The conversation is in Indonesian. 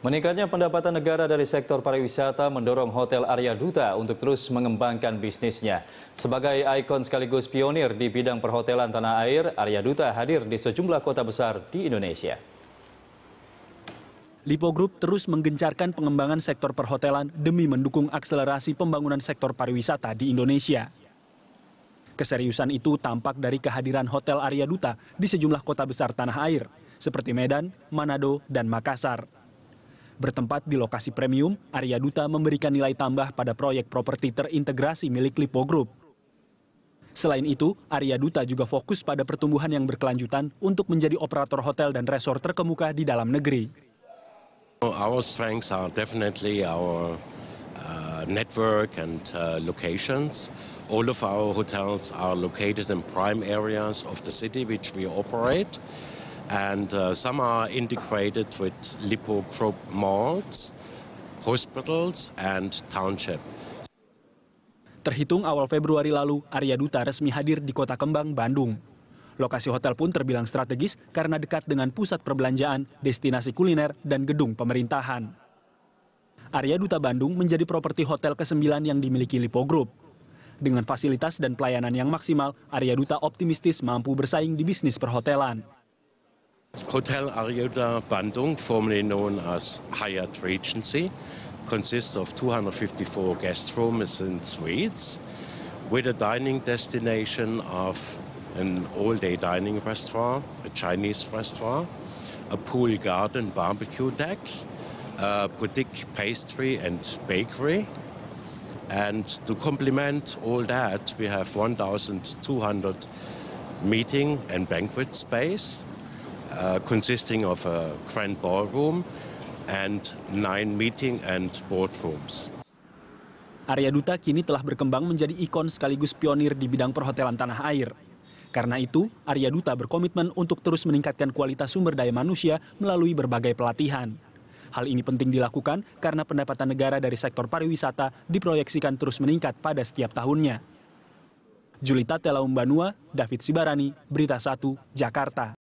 Meningkatnya pendapatan negara dari sektor pariwisata mendorong Hotel Arya Duta untuk terus mengembangkan bisnisnya. Sebagai ikon sekaligus pionir di bidang perhotelan tanah air, Arya Duta hadir di sejumlah kota besar di Indonesia. Lipo Group terus menggencarkan pengembangan sektor perhotelan demi mendukung akselerasi pembangunan sektor pariwisata di Indonesia. Keseriusan itu tampak dari kehadiran Hotel Arya Duta di sejumlah kota besar tanah air, seperti Medan, Manado, dan Makassar. Bertempat di lokasi premium, Arya Duta memberikan nilai tambah pada proyek properti terintegrasi milik Lipo Group. Selain itu, Arya Duta juga fokus pada pertumbuhan yang berkelanjutan untuk menjadi operator hotel dan resor terkemuka di dalam negeri. Our strengths are definitely our uh, network and uh, locations. All of our hotels are located in prime areas of the city which we operate and uh, some are integrated with lipochrome malls, hospitals, and township. Terhitung awal Februari lalu, Arya Duta resmi hadir di Kota Kembang, Bandung. Lokasi hotel pun terbilang strategis karena dekat dengan pusat perbelanjaan, destinasi kuliner, dan gedung pemerintahan. Arya Duta Bandung menjadi properti hotel ke-9 yang dimiliki Lipo Group. Dengan fasilitas dan pelayanan yang maksimal, Arya Duta optimistis mampu bersaing di bisnis perhotelan. Hotel Ariola Bandung, formerly known as Hyatt Regency, consists of 254 guest rooms and suites with a dining destination of an all-day dining restaurant, a Chinese restaurant, a pool garden barbecue deck, a boutique pastry and bakery. And to complement all that, we have 1,200 meeting and banquet space, Uh, consisting of a grand ballroom and nine meeting and boardrooms. Arya Duta kini telah berkembang menjadi ikon sekaligus pionir di bidang perhotelan tanah air. Karena itu, Arya Duta berkomitmen untuk terus meningkatkan kualitas sumber daya manusia melalui berbagai pelatihan. Hal ini penting dilakukan karena pendapatan negara dari sektor pariwisata diproyeksikan terus meningkat pada setiap tahunnya. Julita Telaumbanua, David Sibarani, Berita 1, Jakarta.